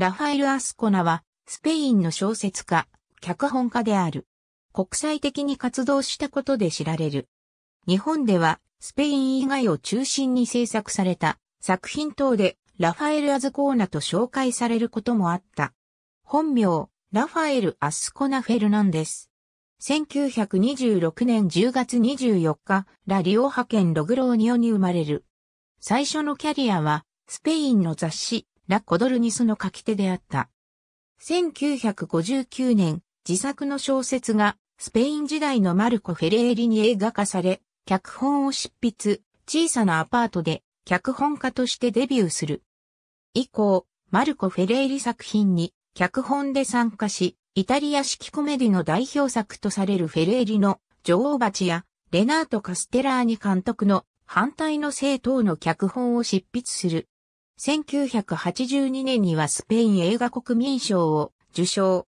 ラファエル・アスコナは、スペインの小説家、脚本家である。国際的に活動したことで知られる。日本では、スペイン以外を中心に制作された作品等で、ラファエル・アズコーナと紹介されることもあった。本名、ラファエル・アスコナ・フェルナンデス。1926年10月24日、ラリオ派遣ログローニオに生まれる。最初のキャリアは、スペインの雑誌、ラ・コドルニスの書き手であった。1959年、自作の小説がスペイン時代のマルコ・フェレーリに映画化され、脚本を執筆、小さなアパートで脚本家としてデビューする。以降、マルコ・フェレーリ作品に脚本で参加し、イタリア式コメディの代表作とされるフェレーリの女王蜂やレナート・カステラーニ監督の反対の政等の脚本を執筆する。1982年にはスペイン映画国民賞を受賞。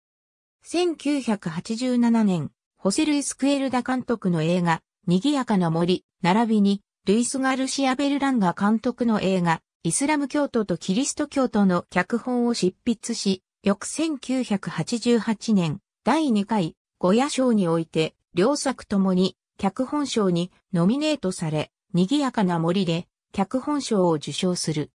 1987年、ホセルイス・クエルダ監督の映画、賑やかな森、並びに、ルイス・ガルシア・ベルランガ監督の映画、イスラム教徒とキリスト教徒の脚本を執筆し、翌1988年、第2回、ゴヤ賞において、両作ともに、脚本賞にノミネートされ、賑やかな森で、脚本賞を受賞する。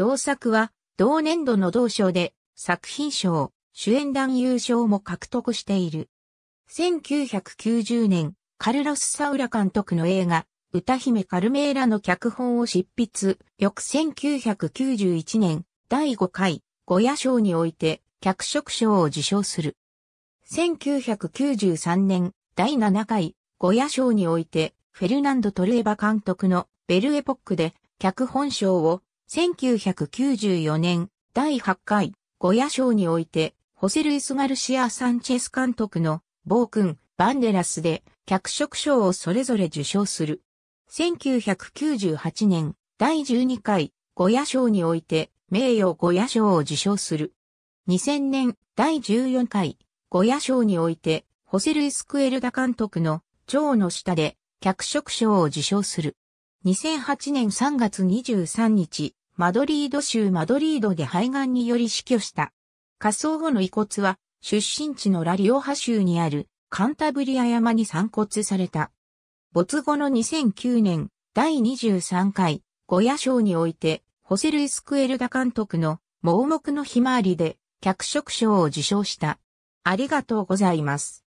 同作は、同年度の同賞で、作品賞、主演男優賞も獲得している。1990年、カルロス・サウラ監督の映画、歌姫カルメーラの脚本を執筆、翌1991年、第5回、ゴヤ賞において、脚色賞を受賞する。1993年、第7回、ゴヤ賞において、フェルナンド・トルエバ監督のベルエポックで、脚本賞を1994年第8回ゴヤ賞において、ホセルイス・ガルシア・サンチェス監督の暴君、バンデラスで脚色賞をそれぞれ受賞する。1998年第12回ゴヤ賞において名誉ゴヤ賞を受賞する。2000年第14回ゴヤ賞においてホセルイス・クエルダ監督の蝶の下で脚色賞を受賞する。2008年3月23日マドリード州マドリードで肺がんにより死去した。火葬後の遺骨は、出身地のラリオハ州にあるカンタブリア山に散骨された。没後の2009年第23回ゴヤ賞においてホセルイスクエルダ監督の盲目のひまわりで脚色賞を受賞した。ありがとうございます。